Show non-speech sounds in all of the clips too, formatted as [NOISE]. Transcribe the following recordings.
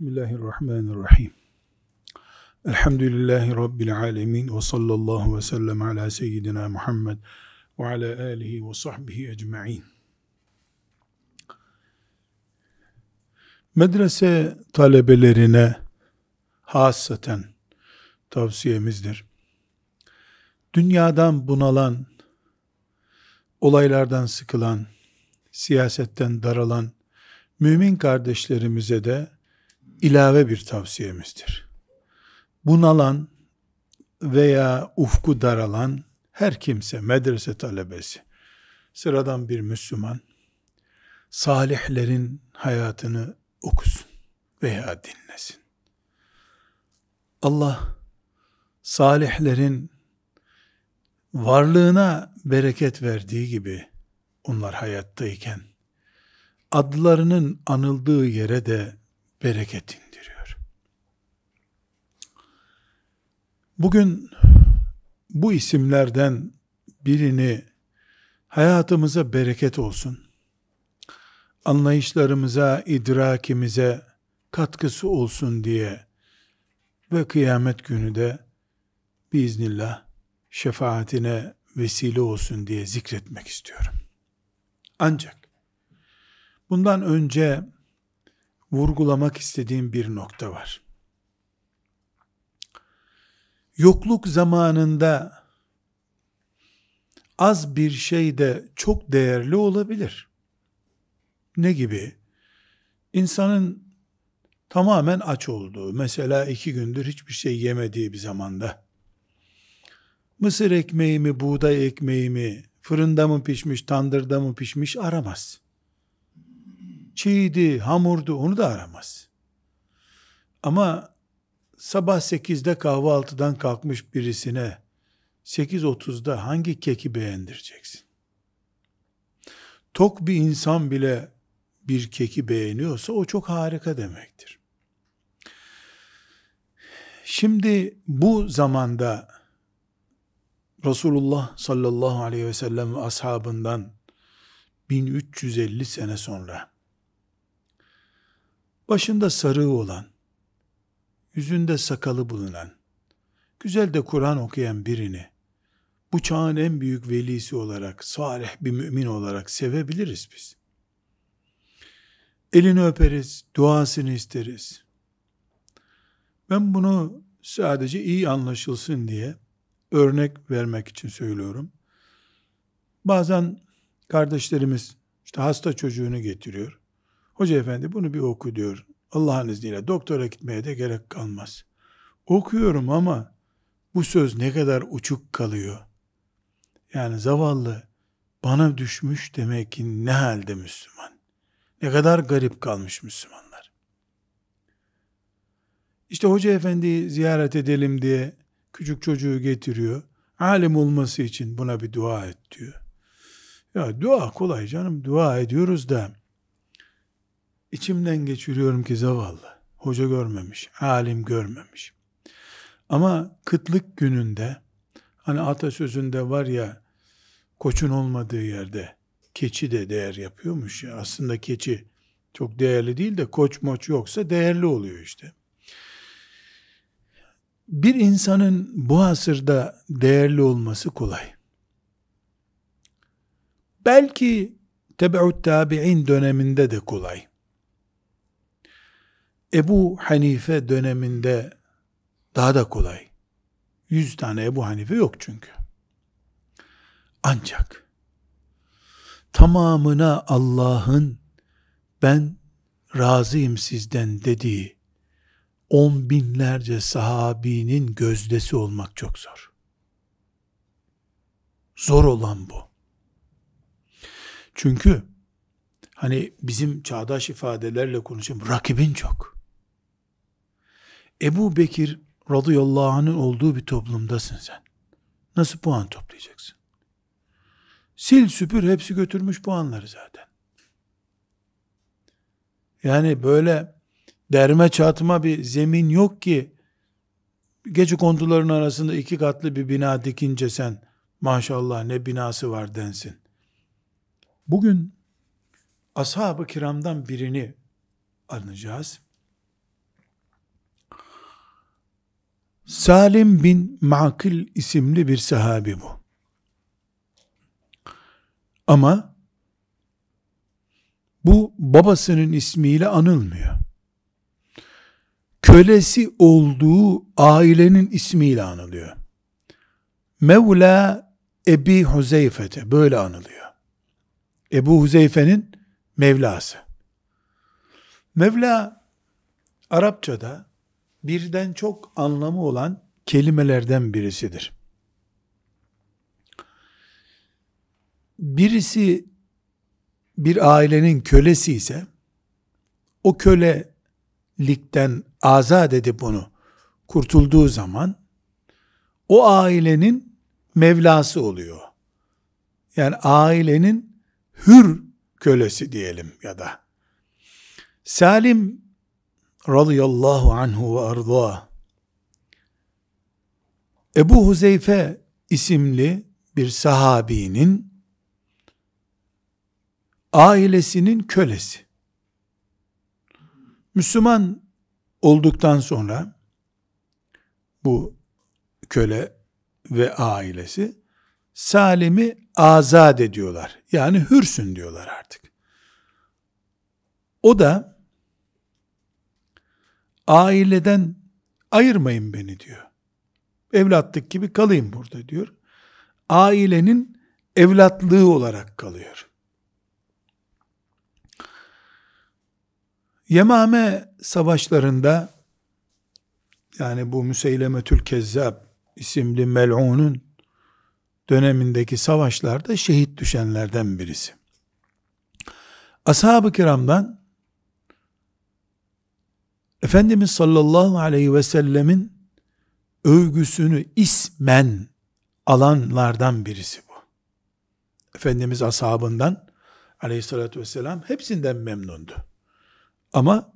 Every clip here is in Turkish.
Bismillahirrahmanirrahim. Elhamdülillahi Rabbil alemin ve sallallahu ve sellem ala seyyidina Muhammed ve ala alihi ve sahbihi ecma'in. Medrese talebelerine hasaten tavsiyemizdir. Dünyadan bunalan, olaylardan sıkılan, siyasetten daralan mümin kardeşlerimize de ilave bir tavsiyemizdir. Bunalan veya ufku daralan her kimse, medrese talebesi, sıradan bir Müslüman, salihlerin hayatını okusun veya dinlesin. Allah salihlerin varlığına bereket verdiği gibi onlar hayattayken adlarının anıldığı yere de bereket indiriyor. Bugün bu isimlerden birini hayatımıza bereket olsun, anlayışlarımıza, idrakimize katkısı olsun diye ve kıyamet günü de biiznillah şefaatine vesile olsun diye zikretmek istiyorum. Ancak bundan önce vurgulamak istediğim bir nokta var. Yokluk zamanında az bir şey de çok değerli olabilir. Ne gibi? İnsanın tamamen aç olduğu, mesela iki gündür hiçbir şey yemediği bir zamanda, mısır ekmeği mi, buğday ekmeği mi, fırında mı pişmiş, tandırda mı pişmiş aramaz çiğdi, hamurdu onu da aramaz. Ama sabah 8'de kahvaltıdan kalkmış birisine 8.30'da hangi keki beğendireceksin? Tok bir insan bile bir keki beğeniyorsa o çok harika demektir. Şimdi bu zamanda Resulullah sallallahu aleyhi ve sellem ashabından 1350 sene sonra başında sarığı olan, yüzünde sakalı bulunan, güzel de Kur'an okuyan birini, bu çağın en büyük velisi olarak, salih bir mümin olarak sevebiliriz biz. Elini öperiz, duasını isteriz. Ben bunu sadece iyi anlaşılsın diye örnek vermek için söylüyorum. Bazen kardeşlerimiz işte hasta çocuğunu getiriyor. Hoca efendi bunu bir oku diyor. Allah'ın izniyle doktora gitmeye de gerek kalmaz. Okuyorum ama bu söz ne kadar uçuk kalıyor. Yani zavallı bana düşmüş demek ki ne halde Müslüman. Ne kadar garip kalmış Müslümanlar. İşte hoca efendiyi ziyaret edelim diye küçük çocuğu getiriyor. Alim olması için buna bir dua et diyor. Ya dua kolay canım dua ediyoruz da İçimden geçiriyorum ki zavallı. Hoca görmemiş, alim görmemiş. Ama kıtlık gününde hani atasözünde var ya koçun olmadığı yerde keçi de değer yapıyormuş ya. Aslında keçi çok değerli değil de koç moç yoksa değerli oluyor işte. Bir insanın bu asırda değerli olması kolay. Belki tebeut tabi'in döneminde de kolay. Ebu Hanife döneminde daha da kolay. Yüz tane Ebu Hanife yok çünkü. Ancak tamamına Allah'ın ben razıyım sizden dediği on binlerce sahabinin gözdesi olmak çok zor. Zor olan bu. Çünkü hani bizim çağdaş ifadelerle konuşayım rakibin çok. Ebu Bekir radıyallahu anh'ın olduğu bir toplumdasın sen. Nasıl puan toplayacaksın? Sil süpür hepsi götürmüş puanları zaten. Yani böyle derme çatma bir zemin yok ki gece konduların arasında iki katlı bir bina dikince sen maşallah ne binası var densin. Bugün ashab-ı kiramdan birini alacağız. Salim bin Makil isimli bir sahabi bu. Ama bu babasının ismiyle anılmıyor. Kölesi olduğu ailenin ismiyle anılıyor. Mevla Ebi Huzeyfe'de böyle anılıyor. Ebu Huzeyfe'nin Mevlası. Mevla Arapçada birden çok anlamı olan kelimelerden birisidir. Birisi bir ailenin kölesi ise o kölelikten azat edip onu kurtulduğu zaman o ailenin mevlası oluyor. Yani ailenin hür kölesi diyelim ya da. Salim radıyallahu anhu ve arda Ebu Huzeyfe isimli bir sahabinin ailesinin kölesi. Müslüman olduktan sonra bu köle ve ailesi Salim'i azat ediyorlar. Yani hürsün diyorlar artık. O da aileden ayırmayın beni diyor. Evlatlık gibi kalayım burada diyor. Ailenin evlatlığı olarak kalıyor. Yemame savaşlarında yani bu Müseylemetül Kezzab isimli mel'unun dönemindeki savaşlarda şehit düşenlerden birisi. Ashab-ı kiramdan Efendimiz sallallahu aleyhi ve sellemin övgüsünü ismen alanlardan birisi bu. Efendimiz ashabından aleyhissalatü vesselam hepsinden memnundu. Ama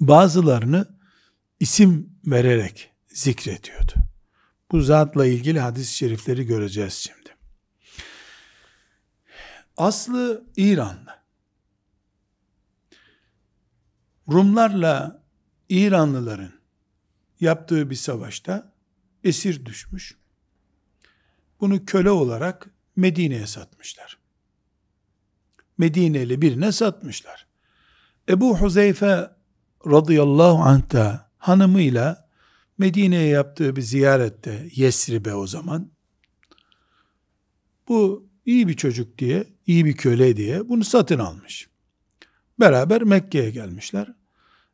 bazılarını isim vererek zikrediyordu. Bu zatla ilgili hadis-i şerifleri göreceğiz şimdi. Aslı İranlı. Rumlarla İranlıların yaptığı bir savaşta esir düşmüş. Bunu köle olarak Medine'ye satmışlar. Medine'li birine satmışlar. Ebu Huzeyfe radıyallahu anh da hanımıyla Medine'ye yaptığı bir ziyarette Yesrib'e o zaman bu iyi bir çocuk diye, iyi bir köle diye bunu satın almış. Beraber Mekke'ye gelmişler.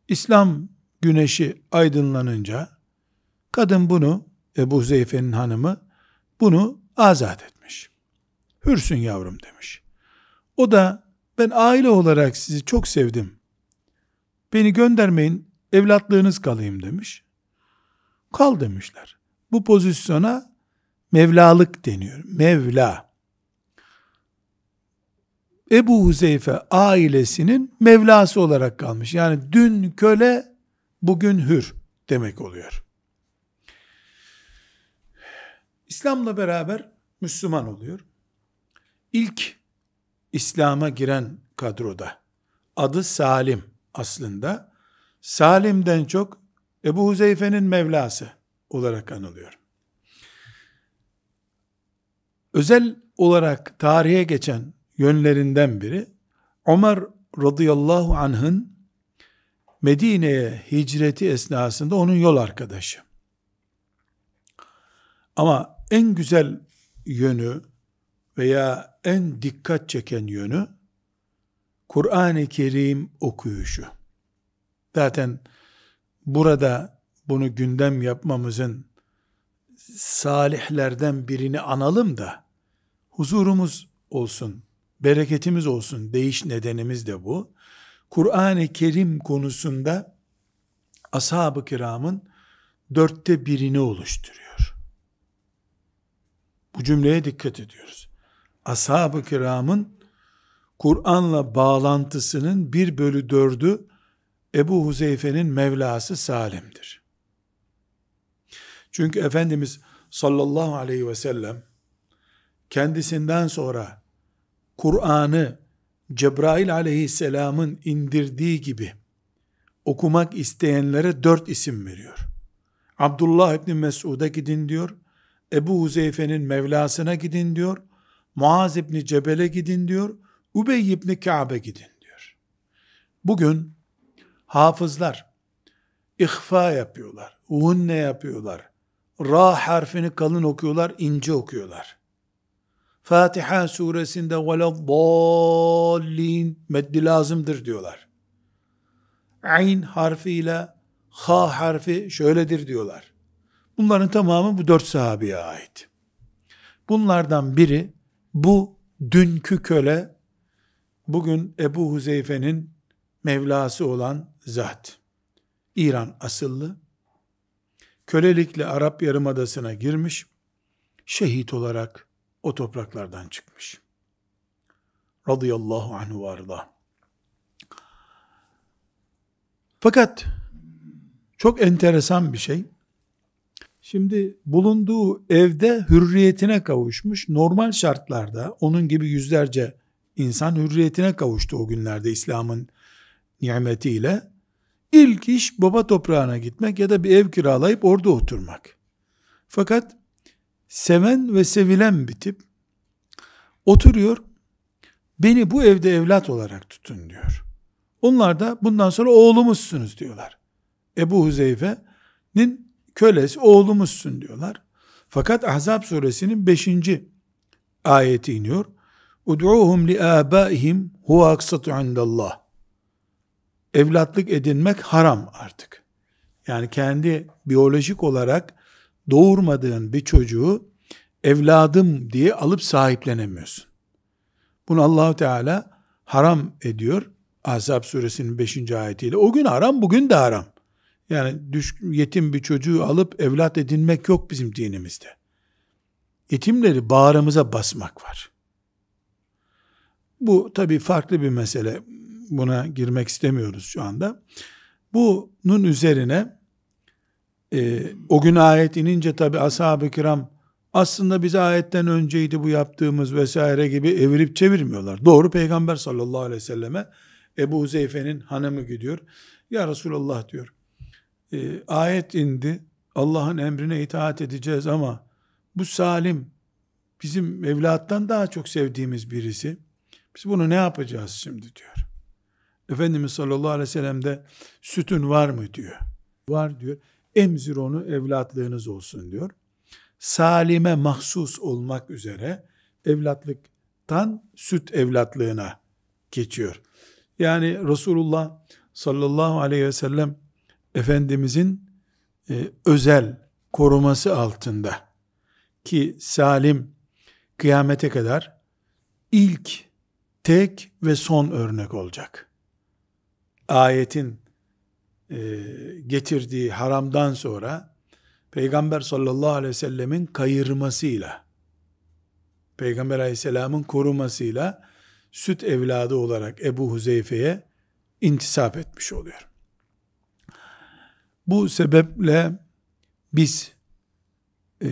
İslam güneşi aydınlanınca kadın bunu Ebu Zeyfe'nin hanımı bunu azat etmiş. Hürsün yavrum demiş. O da ben aile olarak sizi çok sevdim. Beni göndermeyin evlatlığınız kalayım demiş. Kal demişler. Bu pozisyona Mevlalık deniyor. Mevla. Ebu Huzeyfe ailesinin Mevlası olarak kalmış. Yani dün köle bugün hür demek oluyor. İslam'la beraber Müslüman oluyor. İlk İslam'a giren kadroda adı Salim aslında. Salim'den çok Ebu Huzeyfe'nin Mevlası olarak anılıyor. Özel olarak tarihe geçen yönlerinden biri Ömer radıyallahu anh'ın Medine'ye hicreti esnasında onun yol arkadaşı. Ama en güzel yönü veya en dikkat çeken yönü Kur'an-ı Kerim okuyuşu. Zaten burada bunu gündem yapmamızın salihlerden birini analım da huzurumuz olsun, bereketimiz olsun, değiş nedenimiz de bu. Kur'an-ı Kerim konusunda ashab-ı kiramın dörtte birini oluşturuyor. Bu cümleye dikkat ediyoruz. Ashab-ı kiramın Kur'an'la bağlantısının bir bölü dördü Ebu Huzeyfe'nin Mevlası Salim'dir. Çünkü Efendimiz sallallahu aleyhi ve sellem kendisinden sonra Kur'an'ı Cebrail aleyhisselamın indirdiği gibi okumak isteyenlere dört isim veriyor. Abdullah ibni Mesud'a gidin diyor. Ebu Huzeyfe'nin Mevlasına gidin diyor. Muaz ibni Cebel'e gidin diyor. Ubey ibni Ka'be gidin diyor. Bugün hafızlar ihfa yapıyorlar. Hunne yapıyorlar. Ra harfini kalın okuyorlar, ince okuyorlar. Fatiha suresinde veleddallin meddi lazımdır diyorlar. Ayn harfiyle ha harfi şöyledir diyorlar. Bunların tamamı bu dört sahabeye ait. Bunlardan biri bu dünkü köle bugün Ebu Huzeyfe'nin Mevlası olan zat. İran asıllı. Kölelikle Arap Yarımadası'na girmiş. Şehit olarak o topraklardan çıkmış. Radıyallahu anhu varla. Fakat çok enteresan bir şey. Şimdi bulunduğu evde hürriyetine kavuşmuş. Normal şartlarda onun gibi yüzlerce insan hürriyetine kavuştu o günlerde İslam'ın nimetiyle. İlk iş baba toprağına gitmek ya da bir ev kiralayıp orada oturmak. Fakat seven ve sevilen bir tip oturuyor beni bu evde evlat olarak tutun diyor. Onlar da bundan sonra oğlumuzsunuz diyorlar. Ebu Huzeyfe'nin kölesi oğlumuzsun diyorlar. Fakat Ahzab suresinin 5. ayeti iniyor. Ud'uhum li abaihim huwa aksatu indallah. Evlatlık edinmek haram artık. Yani kendi biyolojik olarak doğurmadığın bir çocuğu evladım diye alıp sahiplenemiyorsun. Bunu Allahu Teala haram ediyor. Azap suresinin 5. ayetiyle. O gün haram, bugün de haram. Yani düş, yetim bir çocuğu alıp evlat edinmek yok bizim dinimizde. Yetimleri bağrımıza basmak var. Bu tabi farklı bir mesele. Buna girmek istemiyoruz şu anda. Bunun üzerine e, o gün ayet inince tabi ashab-ı kiram aslında bize ayetten önceydi bu yaptığımız vesaire gibi evirip çevirmiyorlar. Doğru peygamber sallallahu aleyhi ve selleme Ebu Zeyfe'nin hanımı gidiyor. Ya Resulallah diyor. E, ayet indi. Allah'ın emrine itaat edeceğiz ama bu Salim bizim evlattan daha çok sevdiğimiz birisi. Biz bunu ne yapacağız şimdi diyor. Efendimiz sallallahu aleyhi ve sellem de sütün var mı diyor. Var diyor emzir onu evlatlığınız olsun diyor. Salime mahsus olmak üzere evlatlıktan süt evlatlığına geçiyor. Yani Resulullah sallallahu aleyhi ve sellem Efendimizin e, özel koruması altında ki Salim kıyamete kadar ilk tek ve son örnek olacak. Ayetin e, getirdiği haramdan sonra Peygamber sallallahu aleyhi ve sellemin kayırmasıyla Peygamber aleyhisselamın korumasıyla süt evladı olarak Ebu Huzeyfe'ye intisap etmiş oluyor. Bu sebeple biz e,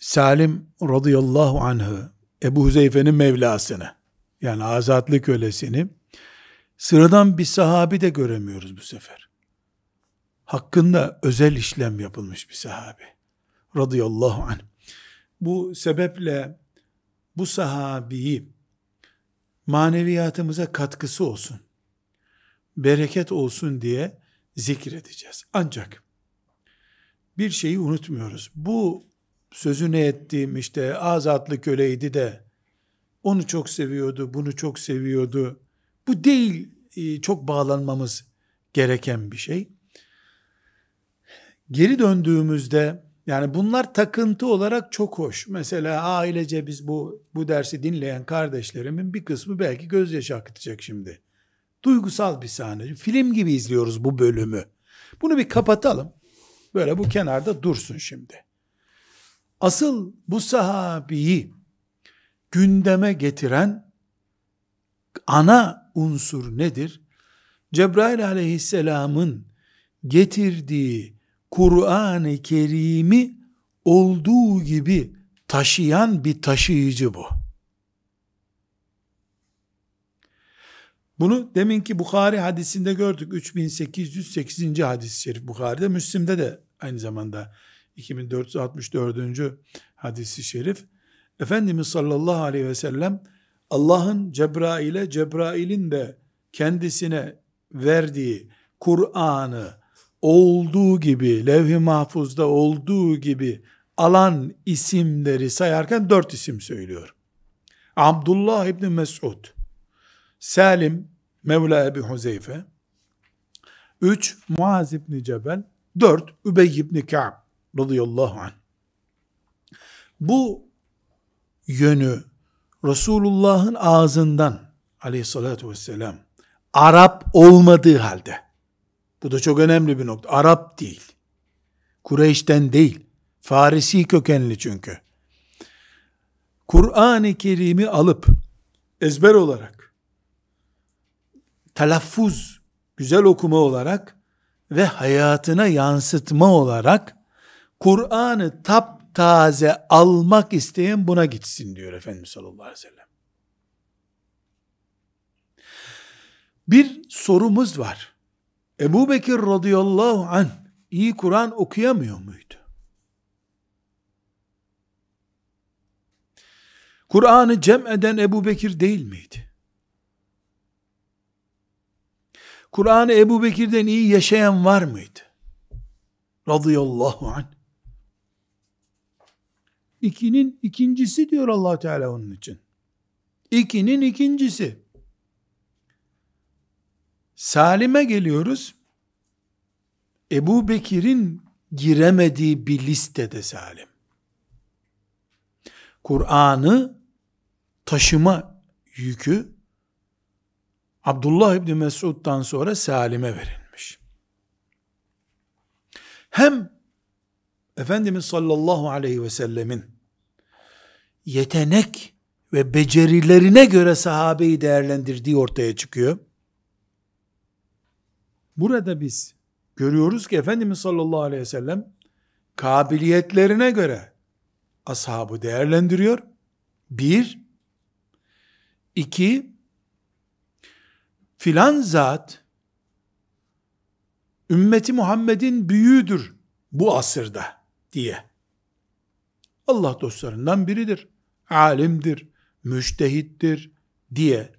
Salim radıyallahu anh'ı Ebu Huzeyfe'nin mevlasını yani azatlı kölesini sıradan bir sahabi de göremiyoruz bu sefer hakkında özel işlem yapılmış bir sahabi. Radıyallahu anh. Bu sebeple bu sahabiyi maneviyatımıza katkısı olsun, bereket olsun diye zikredeceğiz. Ancak bir şeyi unutmuyoruz. Bu sözüne ettiğim işte azatlı köleydi de onu çok seviyordu, bunu çok seviyordu. Bu değil e, çok bağlanmamız gereken bir şey geri döndüğümüzde yani bunlar takıntı olarak çok hoş. Mesela ailece biz bu bu dersi dinleyen kardeşlerimin bir kısmı belki gözyaşı akıtacak şimdi. Duygusal bir sahne. Film gibi izliyoruz bu bölümü. Bunu bir kapatalım. Böyle bu kenarda dursun şimdi. Asıl bu sahabiyi gündeme getiren ana unsur nedir? Cebrail aleyhisselamın getirdiği Kur'an-ı Kerim'i olduğu gibi taşıyan bir taşıyıcı bu. Bunu deminki Bukhari hadisinde gördük. 3808. hadis-i şerif Bukhari'de. Müslim'de de aynı zamanda 2464. hadisi şerif. Efendimiz sallallahu aleyhi ve sellem Allah'ın Cebrail'e, Cebrail'in de kendisine verdiği Kur'an'ı olduğu gibi, levh-i mahfuzda olduğu gibi alan isimleri sayarken dört isim söylüyor. Abdullah İbni Mes'ud, Salim Mevla Ebi Huzeyfe, üç Muaz İbni Cebel, dört Übey İbni Ka'b radıyallahu anh. Bu yönü Resulullah'ın ağzından aleyhissalatü vesselam Arap olmadığı halde bu da çok önemli bir nokta. Arap değil. Kureyş'ten değil. Farisi kökenli çünkü. Kur'an-ı Kerim'i alıp ezber olarak telaffuz, güzel okuma olarak ve hayatına yansıtma olarak Kur'an'ı taptaze almak isteyen buna gitsin diyor Efendimiz sallallahu aleyhi ve sellem. Bir sorumuz var. Ebu Bekir radıyallahu anh iyi Kur'an okuyamıyor muydu? Kur'an'ı cem eden Ebu Bekir değil miydi? Kur'an'ı Ebu Bekir'den iyi yaşayan var mıydı? Radıyallahu anh. İkinin ikincisi diyor allah Teala onun için. İkinin ikincisi. Salim'e geliyoruz. Ebu Bekir'in giremediği bir listede Salim. Kur'an'ı taşıma yükü Abdullah İbni Mesud'dan sonra Salim'e verilmiş. Hem Efendimiz sallallahu aleyhi ve sellemin yetenek ve becerilerine göre sahabeyi değerlendirdiği ortaya çıkıyor. Burada biz görüyoruz ki Efendimiz sallallahu aleyhi ve sellem kabiliyetlerine göre ashabı değerlendiriyor. Bir, iki, filan zat ümmeti Muhammed'in büyüğüdür bu asırda diye. Allah dostlarından biridir. Alimdir, müştehittir diye.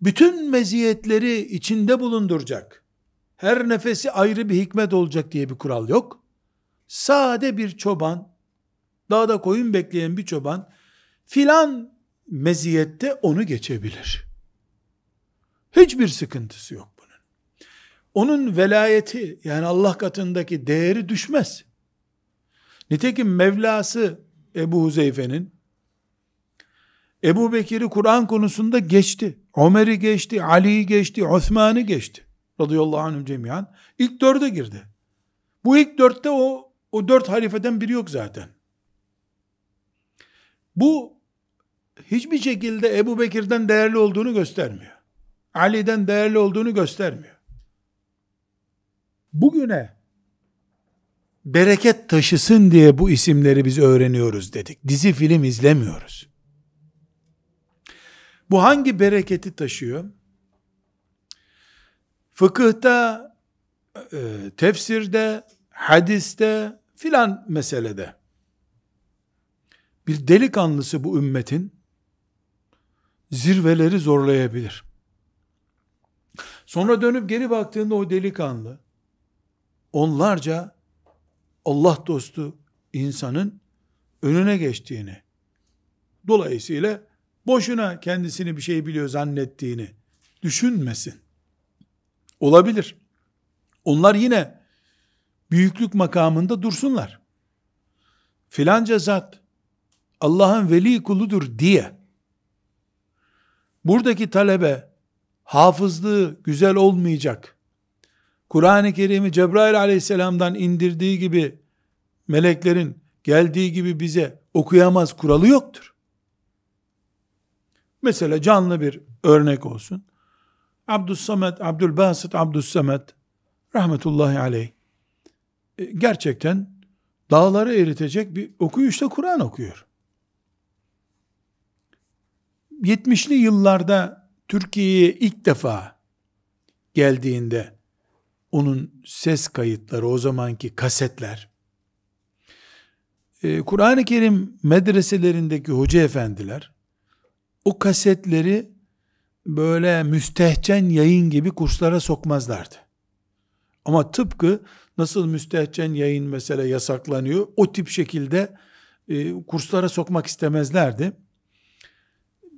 Bütün meziyetleri içinde bulunduracak her nefesi ayrı bir hikmet olacak diye bir kural yok. Sade bir çoban, dağda koyun bekleyen bir çoban, filan meziyette onu geçebilir. Hiçbir sıkıntısı yok bunun. Onun velayeti yani Allah katındaki değeri düşmez. Nitekim Mevlası Ebu Huzeyfe'nin Ebu Bekir'i Kur'an konusunda geçti. Ömer'i geçti, Ali'yi geçti, Osman'ı geçti radıyallahu anhüm cemiyan ilk dörde girdi. Bu ilk dörtte o, o dört halifeden biri yok zaten. Bu hiçbir şekilde Ebu Bekir'den değerli olduğunu göstermiyor. Ali'den değerli olduğunu göstermiyor. Bugüne bereket taşısın diye bu isimleri biz öğreniyoruz dedik. Dizi film izlemiyoruz. Bu hangi bereketi taşıyor? fıkıhta, e, tefsirde, hadiste filan meselede bir delikanlısı bu ümmetin zirveleri zorlayabilir. Sonra dönüp geri baktığında o delikanlı onlarca Allah dostu insanın önüne geçtiğini dolayısıyla boşuna kendisini bir şey biliyor zannettiğini düşünmesin. Olabilir. Onlar yine büyüklük makamında dursunlar. Filanca zat Allah'ın veli kuludur diye buradaki talebe hafızlığı güzel olmayacak. Kur'an-ı Kerim'i Cebrail aleyhisselamdan indirdiği gibi meleklerin geldiği gibi bize okuyamaz kuralı yoktur. Mesela canlı bir örnek olsun. Abdüssamet, Abdülbasit, Abdüssamet rahmetullahi aleyh e, gerçekten dağları eritecek bir okuyuşla Kur'an okuyor. 70'li yıllarda Türkiye'ye ilk defa geldiğinde onun ses kayıtları, o zamanki kasetler, e, Kur'an-ı Kerim medreselerindeki hoca efendiler, o kasetleri böyle müstehcen yayın gibi kurslara sokmazlardı. Ama tıpkı nasıl müstehcen yayın mesela yasaklanıyor, o tip şekilde e, kurslara sokmak istemezlerdi.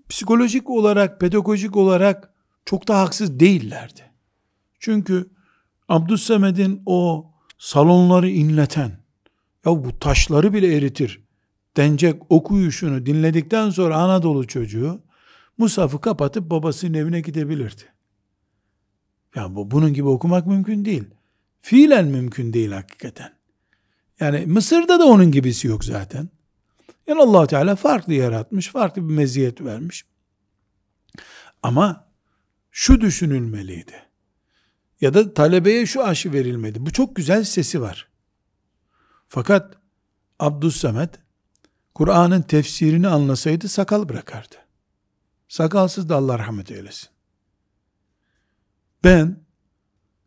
Psikolojik olarak, pedagojik olarak çok da haksız değillerdi. Çünkü Abdüssamed'in o salonları inleten, ya bu taşları bile eritir denecek okuyuşunu dinledikten sonra Anadolu çocuğu, Musaf'ı kapatıp babasının evine gidebilirdi. Ya bu, bunun gibi okumak mümkün değil. Fiilen mümkün değil hakikaten. Yani Mısır'da da onun gibisi yok zaten. Yani allah Teala farklı yaratmış, farklı bir meziyet vermiş. Ama şu düşünülmeliydi. Ya da talebeye şu aşı verilmedi. Bu çok güzel sesi var. Fakat Abdus Samet Kur'an'ın tefsirini anlasaydı sakal bırakardı. Sakalsız da Allah rahmet eylesin. Ben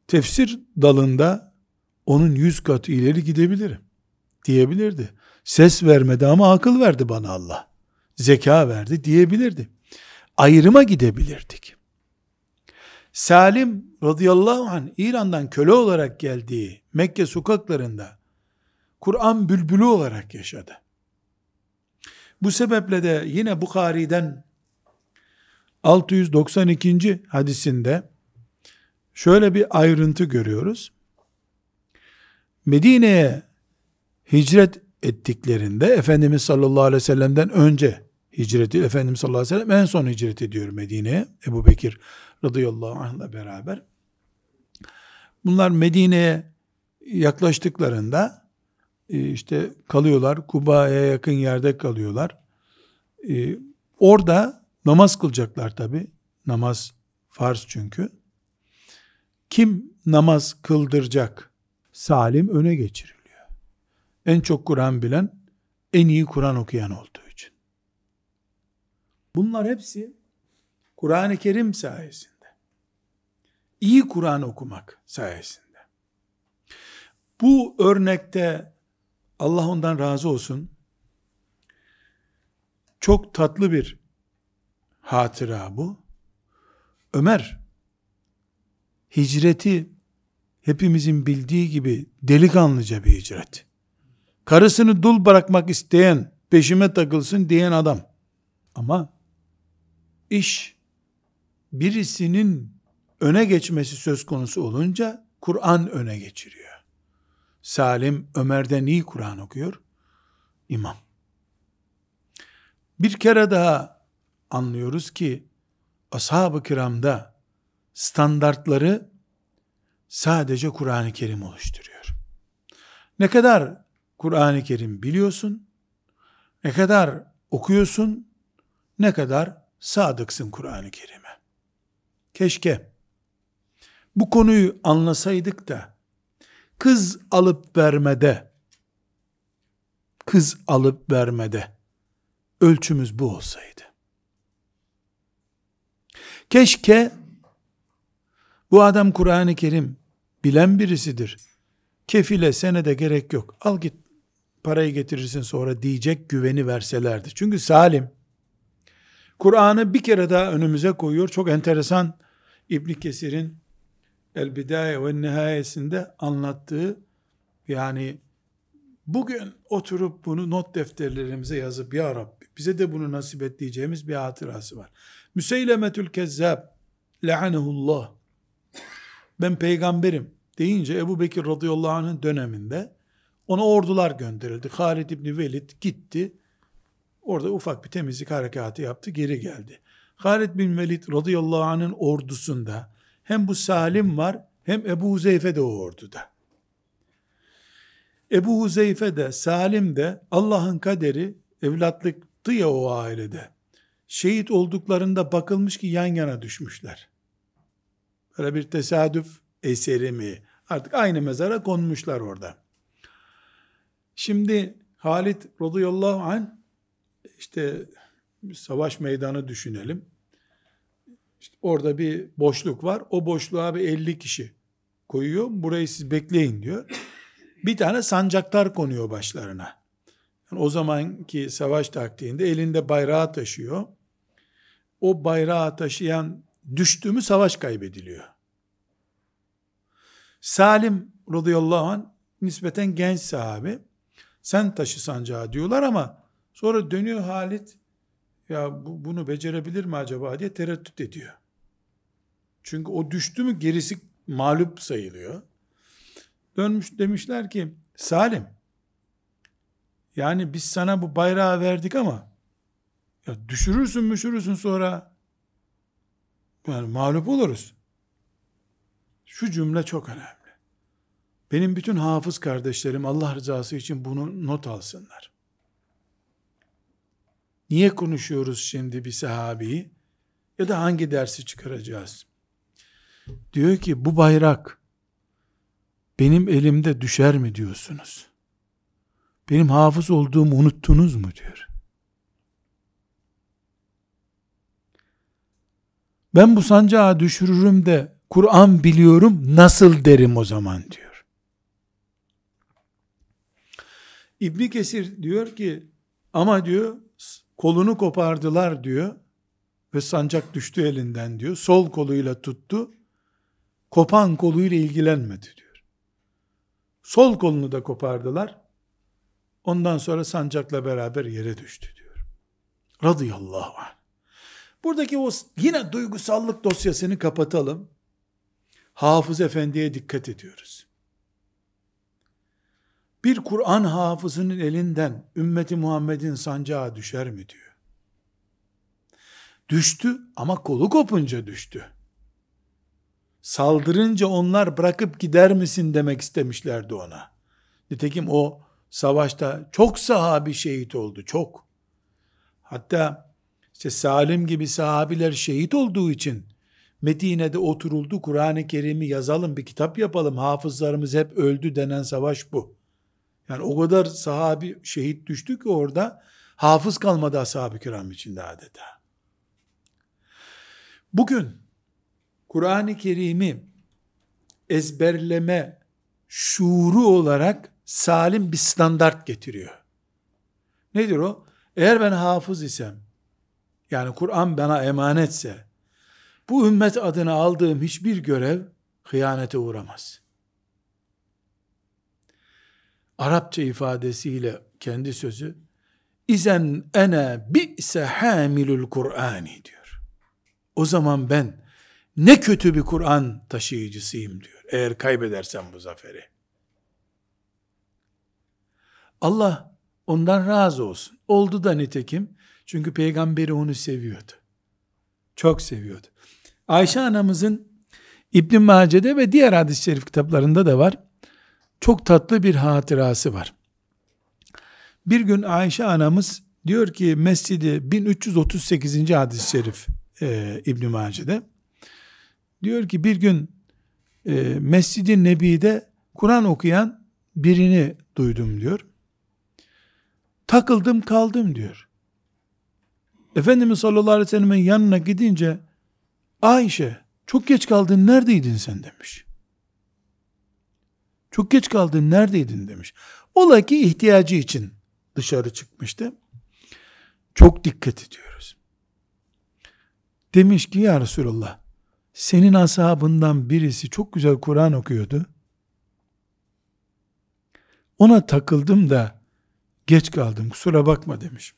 tefsir dalında onun yüz katı ileri gidebilirim diyebilirdi. Ses vermedi ama akıl verdi bana Allah. Zeka verdi diyebilirdi. Ayrıma gidebilirdik. Salim radıyallahu anh İran'dan köle olarak geldiği Mekke sokaklarında Kur'an bülbülü olarak yaşadı. Bu sebeple de yine Bukhari'den 692. hadisinde şöyle bir ayrıntı görüyoruz. Medine'ye hicret ettiklerinde Efendimiz sallallahu aleyhi ve sellem'den önce hicreti, Efendimiz sallallahu aleyhi ve sellem en son hicret ediyor Medine'ye. Ebu Bekir radıyallahu anh'la beraber. Bunlar Medine'ye yaklaştıklarında e, işte kalıyorlar. Kuba'ya yakın yerde kalıyorlar. E, orada Namaz kılacaklar tabi. Namaz farz çünkü. Kim namaz kıldıracak? Salim öne geçiriliyor. En çok Kur'an bilen, en iyi Kur'an okuyan olduğu için. Bunlar hepsi Kur'an-ı Kerim sayesinde. iyi Kur'an okumak sayesinde. Bu örnekte Allah ondan razı olsun. Çok tatlı bir hatıra bu. Ömer hicreti hepimizin bildiği gibi delikanlıca bir hicret. Karısını dul bırakmak isteyen, peşime takılsın diyen adam. Ama iş birisinin öne geçmesi söz konusu olunca Kur'an öne geçiriyor. Salim Ömer'den iyi Kur'an okuyor. İmam. Bir kere daha anlıyoruz ki ashab-ı kiramda standartları sadece Kur'an-ı Kerim oluşturuyor. Ne kadar Kur'an-ı Kerim biliyorsun, ne kadar okuyorsun, ne kadar sadıksın Kur'an-ı Kerim'e. Keşke bu konuyu anlasaydık da kız alıp vermede kız alıp vermede ölçümüz bu olsaydı. Keşke bu adam Kur'an-ı Kerim bilen birisidir. Kefile senede gerek yok. Al git parayı getirirsin sonra diyecek güveni verselerdi. Çünkü Salim Kur'an'ı bir kere daha önümüze koyuyor. Çok enteresan İbn Kesir'in El Bidaye ve Nihayesinde anlattığı yani bugün oturup bunu not defterlerimize yazıp ya Rabbi bize de bunu nasip et diyeceğimiz bir hatırası var. Müseylemetül Kezzab le'anehullah ben peygamberim deyince Ebu Bekir radıyallahu anh'ın döneminde ona ordular gönderildi. Halid İbni Velid gitti. Orada ufak bir temizlik harekatı yaptı. Geri geldi. Halid bin Velid radıyallahu anh'ın ordusunda hem bu Salim var hem Ebu Huzeyfe de o orduda. Ebu Huzeyfe de Salim de Allah'ın kaderi evlatlıktı ya o ailede şehit olduklarında bakılmış ki yan yana düşmüşler. Böyle bir tesadüf eseri mi? Artık aynı mezara konmuşlar orada. Şimdi Halid radıyallahu an işte savaş meydanı düşünelim. İşte orada bir boşluk var. O boşluğa bir 50 kişi koyuyor. Burayı siz bekleyin diyor. Bir tane sancaktar konuyor başlarına. Yani o zamanki savaş taktiğinde elinde bayrağı taşıyor o bayrağı taşıyan düştü mü savaş kaybediliyor. Salim radıyallahu anh nispeten genç sahabe sen taşı sancağı diyorlar ama sonra dönüyor Halit ya bu, bunu becerebilir mi acaba diye tereddüt ediyor. Çünkü o düştü mü gerisi mağlup sayılıyor. Dönmüş demişler ki Salim yani biz sana bu bayrağı verdik ama ya düşürürsün müşürürsün sonra yani mağlup oluruz. Şu cümle çok önemli. Benim bütün hafız kardeşlerim Allah rızası için bunu not alsınlar. Niye konuşuyoruz şimdi bir sahabeyi? Ya da hangi dersi çıkaracağız? Diyor ki bu bayrak benim elimde düşer mi diyorsunuz? Benim hafız olduğumu unuttunuz mu diyor. ben bu sancağı düşürürüm de Kur'an biliyorum nasıl derim o zaman diyor. İbni Kesir diyor ki ama diyor kolunu kopardılar diyor ve sancak düştü elinden diyor. Sol koluyla tuttu. Kopan koluyla ilgilenmedi diyor. Sol kolunu da kopardılar. Ondan sonra sancakla beraber yere düştü diyor. Radıyallahu anh. Buradaki o yine duygusallık dosyasını kapatalım. Hafız Efendi'ye dikkat ediyoruz. Bir Kur'an hafızının elinden ümmeti Muhammed'in sancağı düşer mi diyor. Düştü ama kolu kopunca düştü. Saldırınca onlar bırakıp gider misin demek istemişlerdi ona. Nitekim o savaşta çok sahabi şehit oldu, çok. Hatta işte Salim gibi sahabiler şehit olduğu için Medine'de oturuldu Kur'an-ı Kerim'i yazalım bir kitap yapalım hafızlarımız hep öldü denen savaş bu. Yani o kadar sahabi şehit düştü ki orada hafız kalmadı ashab-ı kiram içinde adeta. Bugün Kur'an-ı Kerim'i ezberleme şuuru olarak salim bir standart getiriyor. Nedir o? Eğer ben hafız isem, yani Kur'an bana emanetse, bu ümmet adına aldığım hiçbir görev hıyanete uğramaz. Arapça ifadesiyle kendi sözü, izen ene bi'se hamilül Kur'ani diyor. O zaman ben ne kötü bir Kur'an taşıyıcısıyım diyor. Eğer kaybedersem bu zaferi. Allah ondan razı olsun. Oldu da nitekim çünkü peygamberi onu seviyordu. Çok seviyordu. Ayşe anamızın İbn Mace'de ve diğer hadis-i şerif kitaplarında da var. Çok tatlı bir hatırası var. Bir gün Ayşe anamız diyor ki mescidi 1338. hadis-i şerif e, İbn Mace'de. Diyor ki bir gün e, Mescid-i Nebi'de Kur'an okuyan birini duydum diyor. Takıldım kaldım diyor. Efendimiz sallallahu aleyhi ve sellemin yanına gidince Ayşe çok geç kaldın neredeydin sen demiş. Çok geç kaldın neredeydin demiş. Ola ki ihtiyacı için dışarı çıkmıştı. Çok dikkat ediyoruz. Demiş ki ya Resulallah senin ashabından birisi çok güzel Kur'an okuyordu. Ona takıldım da geç kaldım kusura bakma demiş.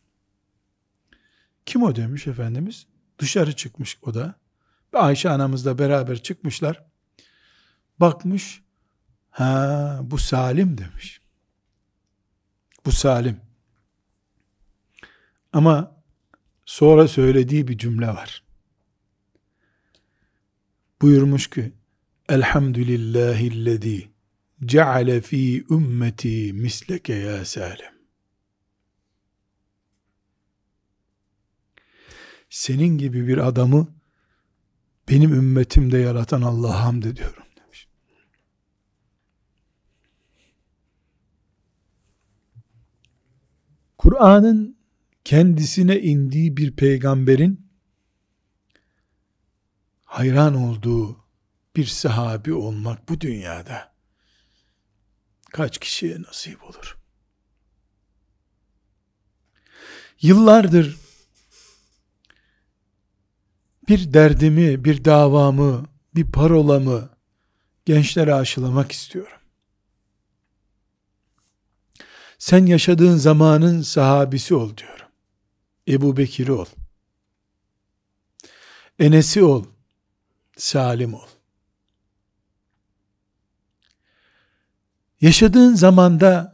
Kim o demiş Efendimiz? Dışarı çıkmış o da. Ayşe anamızla beraber çıkmışlar. Bakmış, ha bu Salim demiş. Bu Salim. Ama sonra söylediği bir cümle var. Buyurmuş ki, Elhamdülillahillezî ceale fî ümmeti misleke ya Salim. senin gibi bir adamı benim ümmetimde yaratan Allah'a hamd ediyorum demiş. Kur'an'ın kendisine indiği bir peygamberin hayran olduğu bir sahabi olmak bu dünyada kaç kişiye nasip olur? Yıllardır bir derdimi, bir davamı, bir parolamı gençlere aşılamak istiyorum. Sen yaşadığın zamanın sahabisi ol diyorum. Ebu Bekir'i ol. Enes'i ol. Salim ol. Yaşadığın zamanda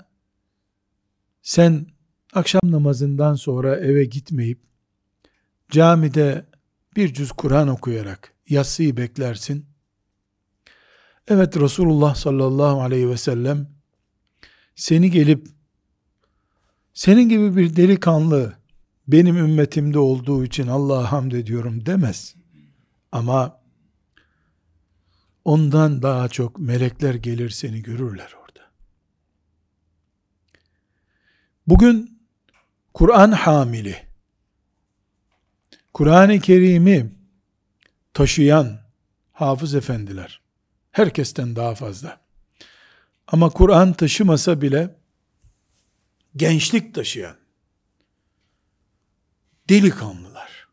sen akşam namazından sonra eve gitmeyip camide bir cüz Kur'an okuyarak yatsıyı beklersin. Evet Resulullah sallallahu aleyhi ve sellem seni gelip senin gibi bir delikanlı benim ümmetimde olduğu için Allah'a hamd ediyorum demez. Ama ondan daha çok melekler gelir seni görürler orada. Bugün Kur'an hamili Kur'an-ı Kerim'i taşıyan hafız efendiler herkesten daha fazla. Ama Kur'an taşımasa bile gençlik taşıyan delikanlılar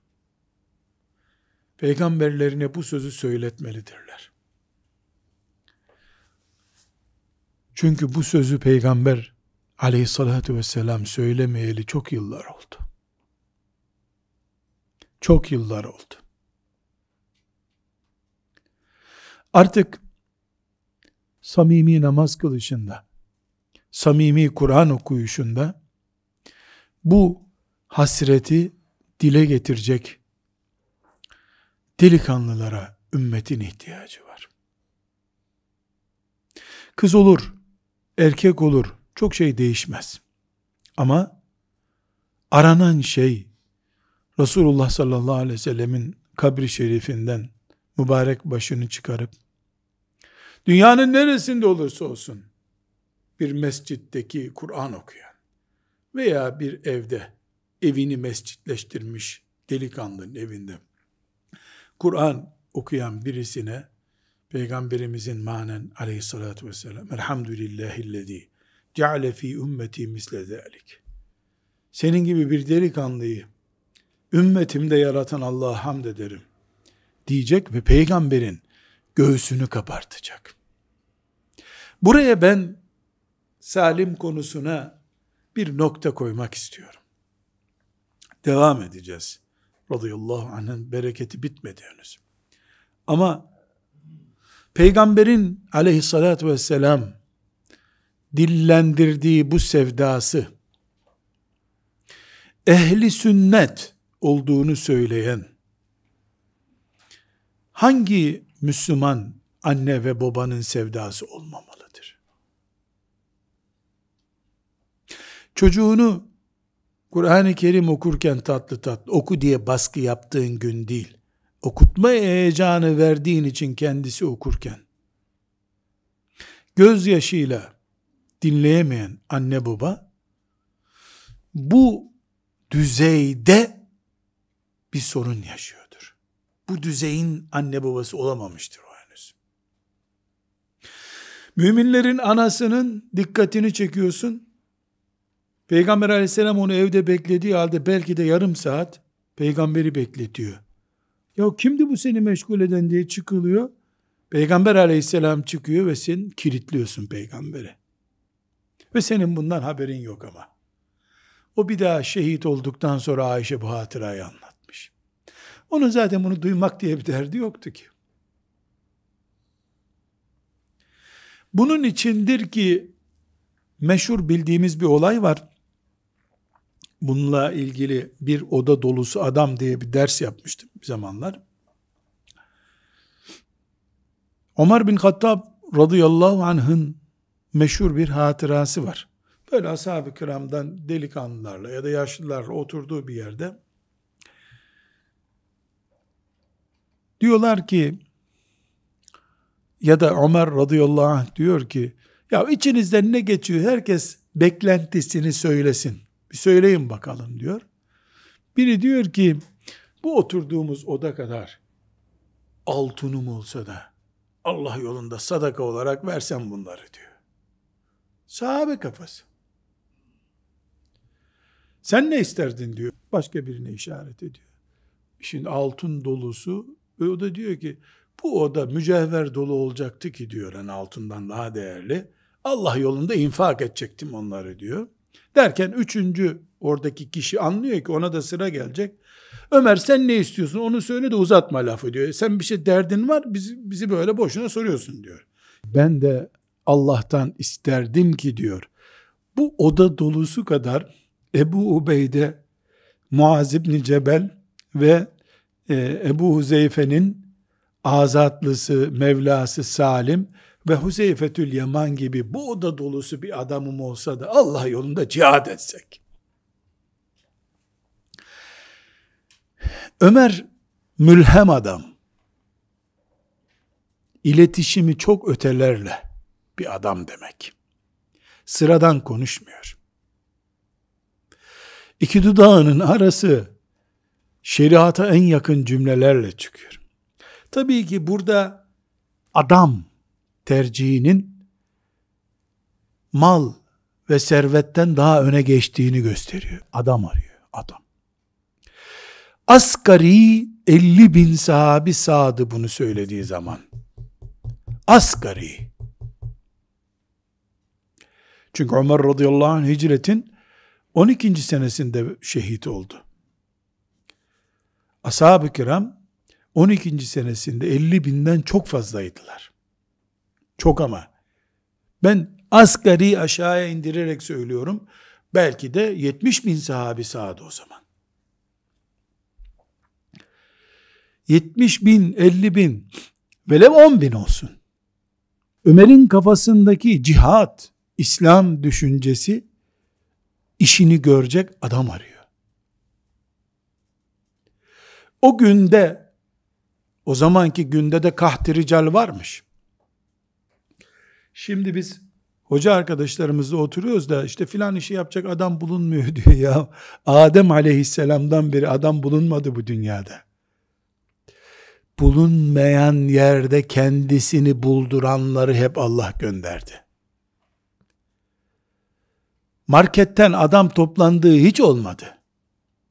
peygamberlerine bu sözü söyletmelidirler. Çünkü bu sözü peygamber aleyhissalatü vesselam söylemeyeli çok yıllar oldu çok yıllar oldu. Artık samimi namaz kılışında, samimi Kur'an okuyuşunda bu hasreti dile getirecek delikanlılara ümmetin ihtiyacı var. Kız olur, erkek olur, çok şey değişmez. Ama aranan şey Resulullah sallallahu aleyhi ve sellemin kabri şerifinden mübarek başını çıkarıp dünyanın neresinde olursa olsun bir mescitteki Kur'an okuyan veya bir evde evini mescitleştirmiş delikanlının evinde Kur'an okuyan birisine Peygamberimizin manen aleyhissalatü vesselam elhamdülillahillezî ceale fî ümmeti misle zâlik senin gibi bir delikanlıyı ümmetimde yaratan Allah'a hamd ederim diyecek ve peygamberin göğsünü kapartacak. Buraya ben Salim konusuna bir nokta koymak istiyorum. Devam edeceğiz. Radıyallahu anh'ın bereketi bitmedi henüz. Ama peygamberin aleyhissalatü vesselam dillendirdiği bu sevdası ehli sünnet olduğunu söyleyen hangi Müslüman anne ve babanın sevdası olmamalıdır? Çocuğunu Kur'an-ı Kerim okurken tatlı tatlı oku diye baskı yaptığın gün değil, okutma heyecanı verdiğin için kendisi okurken, gözyaşıyla dinleyemeyen anne baba, bu düzeyde bir sorun yaşıyordur. Bu düzeyin anne babası olamamıştır o henüz. Müminlerin anasının dikkatini çekiyorsun. Peygamber aleyhisselam onu evde beklediği halde belki de yarım saat peygamberi bekletiyor. Ya kimdi bu seni meşgul eden diye çıkılıyor. Peygamber aleyhisselam çıkıyor ve sen kilitliyorsun peygamberi. Ve senin bundan haberin yok ama. O bir daha şehit olduktan sonra Ayşe bu hatırayı anlat. Onun zaten bunu duymak diye bir derdi yoktu ki. Bunun içindir ki meşhur bildiğimiz bir olay var. Bununla ilgili bir oda dolusu adam diye bir ders yapmıştım bir zamanlar. Ömer bin Hattab radıyallahu anh'ın meşhur bir hatırası var. Böyle ashab-ı kiramdan delikanlılarla ya da yaşlılarla oturduğu bir yerde Diyorlar ki ya da Ömer radıyallahu anh diyor ki ya içinizden ne geçiyor herkes beklentisini söylesin. Bir söyleyin bakalım diyor. Biri diyor ki bu oturduğumuz oda kadar altınım olsa da Allah yolunda sadaka olarak versem bunları diyor. Sahabe kafası. Sen ne isterdin diyor. Başka birine işaret ediyor. Şimdi altın dolusu ve o da diyor ki bu oda mücevher dolu olacaktı ki diyor hani altından daha değerli. Allah yolunda infak edecektim onları diyor. Derken üçüncü oradaki kişi anlıyor ki ona da sıra gelecek. Ömer sen ne istiyorsun onu söyle de uzatma lafı diyor. E, sen bir şey derdin var bizi, bizi böyle boşuna soruyorsun diyor. Ben de Allah'tan isterdim ki diyor. Bu oda dolusu kadar Ebu Ubeyde, Muaz İbni Cebel ve e, Ebu Huzeyfe'nin azatlısı, Mevlası Salim ve Huzeyfetül Yaman gibi bu oda dolusu bir adamım olsa da Allah yolunda cihad etsek. Ömer mülhem adam. İletişimi çok ötelerle bir adam demek. Sıradan konuşmuyor. İki dudağının arası şeriata en yakın cümlelerle çıkıyor. Tabii ki burada adam tercihinin mal ve servetten daha öne geçtiğini gösteriyor. Adam arıyor, adam. Asgari 50 bin sahabi sağdı bunu söylediği zaman. Asgari. Çünkü Ömer radıyallahu anh hicretin 12. senesinde şehit oldu ashab-ı kiram 12. senesinde 50 binden çok fazlaydılar. Çok ama. Ben asgari aşağıya indirerek söylüyorum. Belki de 70 bin sahabi sağdı o zaman. 70 bin, 50 bin, velev 10 bin olsun. Ömer'in kafasındaki cihat, İslam düşüncesi işini görecek adam arıyor. O günde, o zamanki günde de kahti varmış. Şimdi biz hoca arkadaşlarımızla oturuyoruz da işte filan işi yapacak adam bulunmuyor [LAUGHS] diyor ya. Adem aleyhisselamdan beri adam bulunmadı bu dünyada. Bulunmayan yerde kendisini bulduranları hep Allah gönderdi. Marketten adam toplandığı hiç olmadı.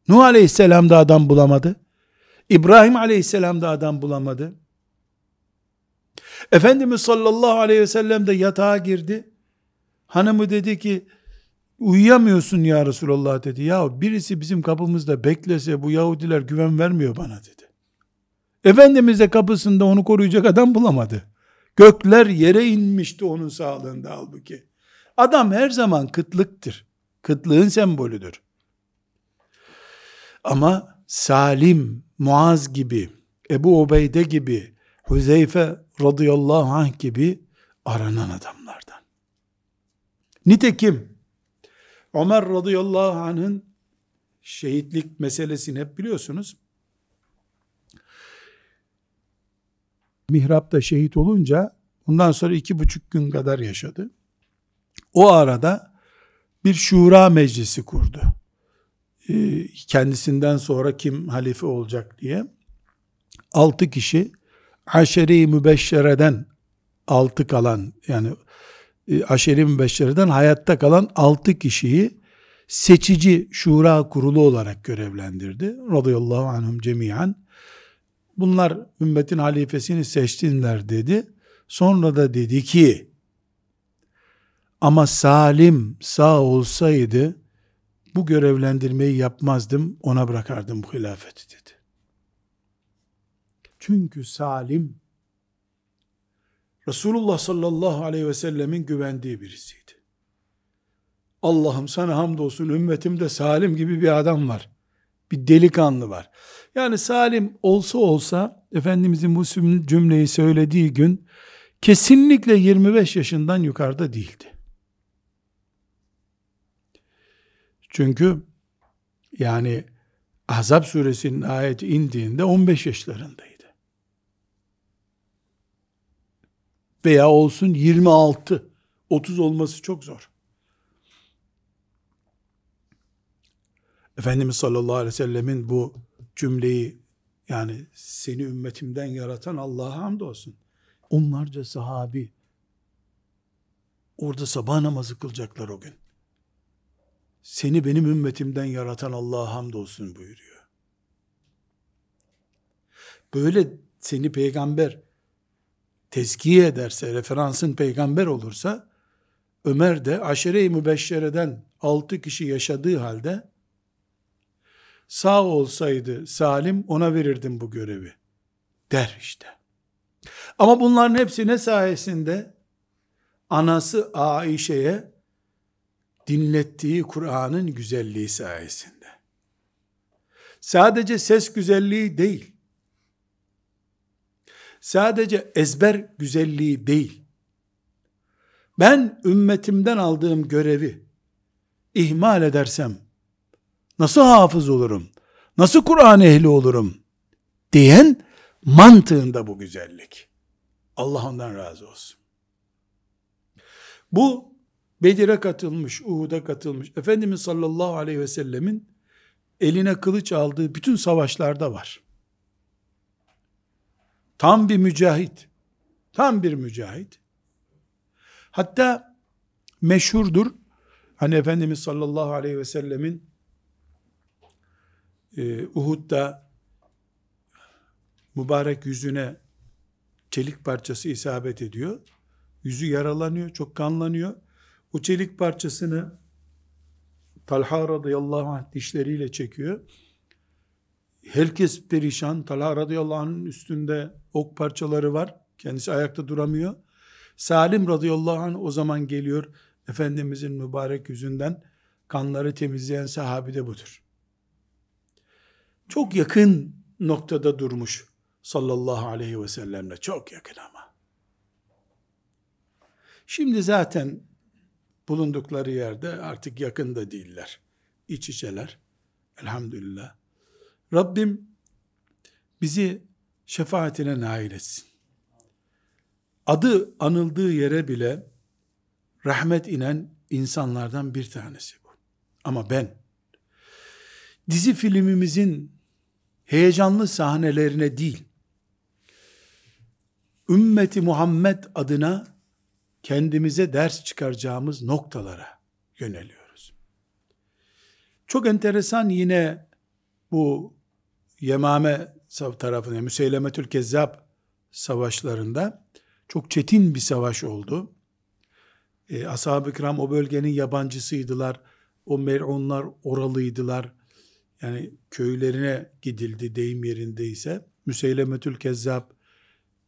Nuh aleyhisselam da adam bulamadı. İbrahim aleyhisselam da adam bulamadı. Efendimiz sallallahu aleyhi ve sellem de yatağa girdi. Hanımı dedi ki uyuyamıyorsun ya Resulallah dedi. Ya birisi bizim kapımızda beklese bu Yahudiler güven vermiyor bana dedi. Efendimiz de kapısında onu koruyacak adam bulamadı. Gökler yere inmişti onun sağlığında halbuki. Adam her zaman kıtlıktır. Kıtlığın sembolüdür. Ama salim Muaz gibi, Ebu Ubeyde gibi, Hüzeyfe radıyallahu anh gibi aranan adamlardan. Nitekim Ömer radıyallahu anh'ın şehitlik meselesini hep biliyorsunuz. Mihrapta şehit olunca bundan sonra iki buçuk gün kadar yaşadı. O arada bir şura meclisi kurdu. E, kendisinden sonra kim halife olacak diye. Altı kişi aşeri mübeşşereden altı kalan yani e, aşeri mübeşşereden hayatta kalan altı kişiyi seçici şura kurulu olarak görevlendirdi. Radıyallahu anhum cemiyen. Bunlar ümmetin halifesini seçtinler dedi. Sonra da dedi ki ama Salim sağ olsaydı bu görevlendirmeyi yapmazdım, ona bırakardım bu hilafeti dedi. Çünkü Salim, Resulullah sallallahu aleyhi ve sellemin güvendiği birisiydi. Allah'ım sana hamdolsun ümmetimde Salim gibi bir adam var. Bir delikanlı var. Yani Salim olsa olsa Efendimizin bu cümleyi söylediği gün kesinlikle 25 yaşından yukarıda değildi. Çünkü yani Ahzab suresinin ayeti indiğinde 15 yaşlarındaydı. Veya olsun 26, 30 olması çok zor. Efendimiz sallallahu aleyhi ve sellemin bu cümleyi yani seni ümmetimden yaratan Allah'a hamdolsun. Onlarca sahabi orada sabah namazı kılacaklar o gün. Seni benim ümmetimden yaratan Allah'a hamdolsun buyuruyor. Böyle seni peygamber tezkiye ederse, referansın peygamber olursa, Ömer de aşere-i mübeşşereden altı kişi yaşadığı halde, sağ olsaydı Salim ona verirdim bu görevi der işte. Ama bunların hepsi ne sayesinde? Anası Aişe'ye dinlettiği Kur'an'ın güzelliği sayesinde. Sadece ses güzelliği değil, sadece ezber güzelliği değil, ben ümmetimden aldığım görevi ihmal edersem, nasıl hafız olurum, nasıl Kur'an ehli olurum, diyen mantığında bu güzellik. Allah ondan razı olsun. Bu Bedir'e katılmış, Uhud'a katılmış. Efendimiz sallallahu aleyhi ve sellemin eline kılıç aldığı bütün savaşlarda var. Tam bir mücahit. Tam bir mücahit. Hatta meşhurdur. Hani Efendimiz sallallahu aleyhi ve sellemin e, Uhud'da mübarek yüzüne çelik parçası isabet ediyor. Yüzü yaralanıyor, çok kanlanıyor. Bu çelik parçasını Talha radıyallahu anh dişleriyle çekiyor. Herkes perişan. Talha radıyallahu anh'ın üstünde ok parçaları var. Kendisi ayakta duramıyor. Salim radıyallahu anh o zaman geliyor. Efendimizin mübarek yüzünden kanları temizleyen sahabi de budur. Çok yakın noktada durmuş sallallahu aleyhi ve sellemle. Çok yakın ama. Şimdi zaten bulundukları yerde artık yakında değiller. İç içeler. Elhamdülillah. Rabbim bizi şefaatine nail etsin. Adı anıldığı yere bile rahmet inen insanlardan bir tanesi bu. Ama ben dizi filmimizin heyecanlı sahnelerine değil, ümmeti Muhammed adına kendimize ders çıkaracağımız noktalara yöneliyoruz. Çok enteresan yine bu Yemame tarafında, Müseylemetül Kezzap savaşlarında çok çetin bir savaş oldu. E, Ashab-ı kiram o bölgenin yabancısıydılar. O mer'onlar oralıydılar. Yani köylerine gidildi deyim yerindeyse. Müseylemetül Kezzap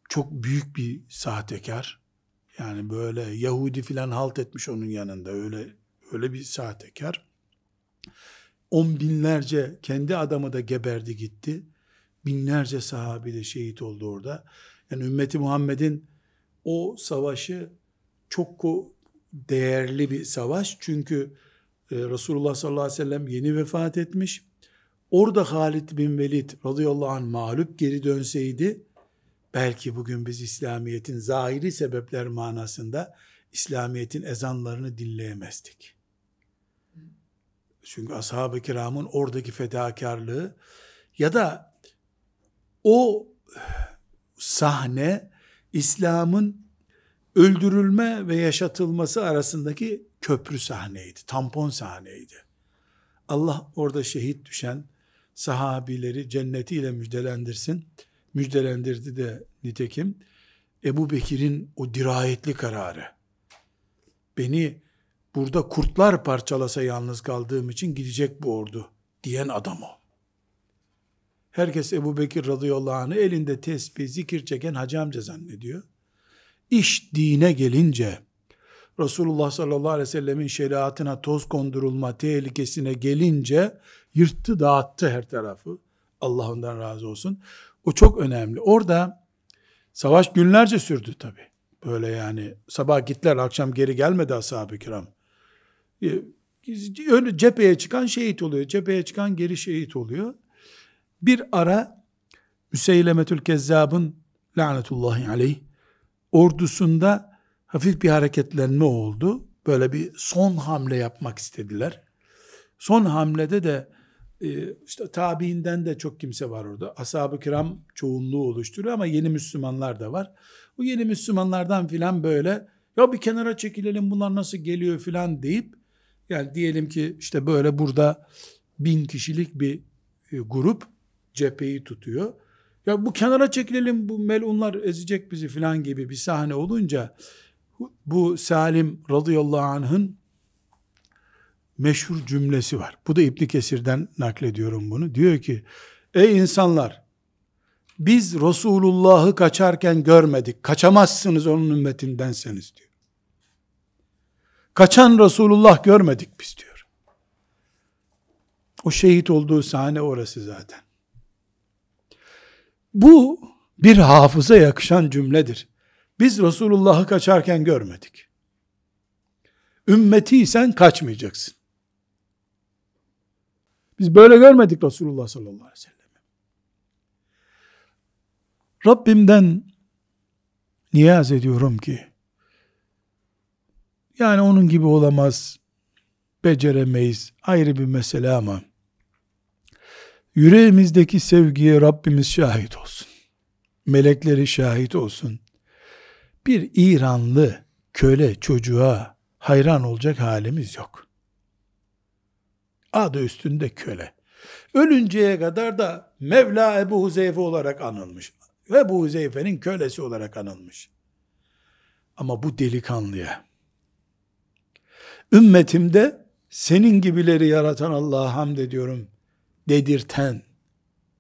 çok büyük bir sahtekar. Yani böyle Yahudi filan halt etmiş onun yanında öyle öyle bir sahtekar. On binlerce kendi adamı da geberdi gitti. Binlerce sahabi de şehit oldu orada. Yani ümmeti Muhammed'in o savaşı çok değerli bir savaş. Çünkü e, Resulullah sallallahu aleyhi ve sellem yeni vefat etmiş. Orada Halid bin Velid radıyallahu anh mağlup geri dönseydi Belki bugün biz İslamiyet'in zahiri sebepler manasında İslamiyet'in ezanlarını dinleyemezdik. Hmm. Çünkü ashab-ı kiramın oradaki fedakarlığı ya da o sahne İslam'ın öldürülme ve yaşatılması arasındaki köprü sahneydi, tampon sahneydi. Allah orada şehit düşen sahabileri cennetiyle müjdelendirsin müjdelendirdi de nitekim Ebu Bekir'in o dirayetli kararı beni burada kurtlar parçalasa yalnız kaldığım için gidecek bu ordu diyen adam o. Herkes Ebu Bekir radıyallahu anh'ı elinde tesbih, zikir çeken hacı amca zannediyor. İş dine gelince, Resulullah sallallahu aleyhi ve sellemin şeriatına toz kondurulma tehlikesine gelince, yırttı dağıttı her tarafı. Allah ondan razı olsun. O çok önemli. Orada savaş günlerce sürdü tabi. Böyle yani sabah gittiler akşam geri gelmedi ashab-ı kiram. Ee, öyle cepheye çıkan şehit oluyor. Cepheye çıkan geri şehit oluyor. Bir ara Müseylemetül Kezzab'ın lanetullahi aleyh ordusunda hafif bir hareketlenme oldu. Böyle bir son hamle yapmak istediler. Son hamlede de e, işte tabiinden de çok kimse var orada. Ashab-ı kiram çoğunluğu oluşturuyor ama yeni Müslümanlar da var. Bu yeni Müslümanlardan filan böyle ya bir kenara çekilelim bunlar nasıl geliyor filan deyip yani diyelim ki işte böyle burada bin kişilik bir e, grup cepheyi tutuyor. Ya bu kenara çekilelim bu melunlar ezecek bizi filan gibi bir sahne olunca bu Salim radıyallahu anh'ın meşhur cümlesi var. Bu da İbn Kesir'den naklediyorum bunu. Diyor ki: "Ey insanlar, biz Resulullah'ı kaçarken görmedik. Kaçamazsınız onun ümmetindenseniz." diyor. Kaçan Resulullah görmedik biz diyor. O şehit olduğu sahne orası zaten. Bu bir hafıza yakışan cümledir. Biz Resulullah'ı kaçarken görmedik. Ümmetiysen kaçmayacaksın. Biz böyle görmedik Resulullah sallallahu aleyhi ve sellem. Rabbimden niyaz ediyorum ki yani onun gibi olamaz, beceremeyiz ayrı bir mesele ama yüreğimizdeki sevgiye Rabbimiz şahit olsun. Melekleri şahit olsun. Bir İranlı köle çocuğa hayran olacak halimiz yok. Adı üstünde köle. Ölünceye kadar da Mevla Ebu Huzeyfe olarak anılmış. ve Ebu Huzeyfe'nin kölesi olarak anılmış. Ama bu delikanlıya ümmetimde senin gibileri yaratan Allah'a hamd ediyorum dedirten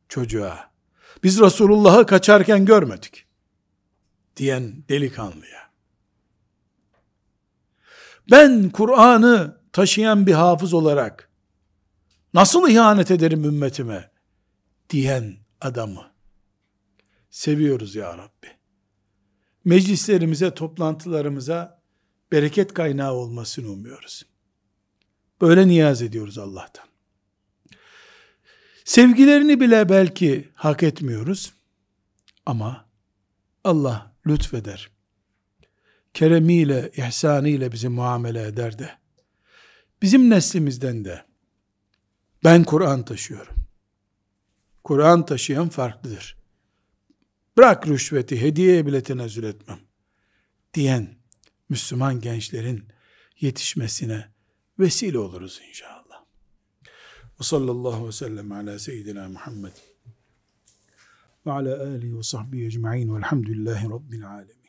çocuğa biz Resulullah'ı kaçarken görmedik diyen delikanlıya ben Kur'an'ı taşıyan bir hafız olarak Nasıl ihanet ederim ümmetime? Diyen adamı seviyoruz ya Rabbi. Meclislerimize, toplantılarımıza bereket kaynağı olmasını umuyoruz. Böyle niyaz ediyoruz Allah'tan. Sevgilerini bile belki hak etmiyoruz. Ama Allah lütfeder. Keremiyle, ihsanıyla bizi muamele eder de. Bizim neslimizden de, ben Kur'an taşıyorum. Kur'an taşıyan farklıdır. Bırak rüşveti, hediye bile tenezzül etmem. Diyen Müslüman gençlerin yetişmesine vesile oluruz inşallah. Ve sallallahu ve sellem ala seyyidina Muhammed ve ala alihi ve sahbihi ecma'in velhamdülillahi rabbil alemin.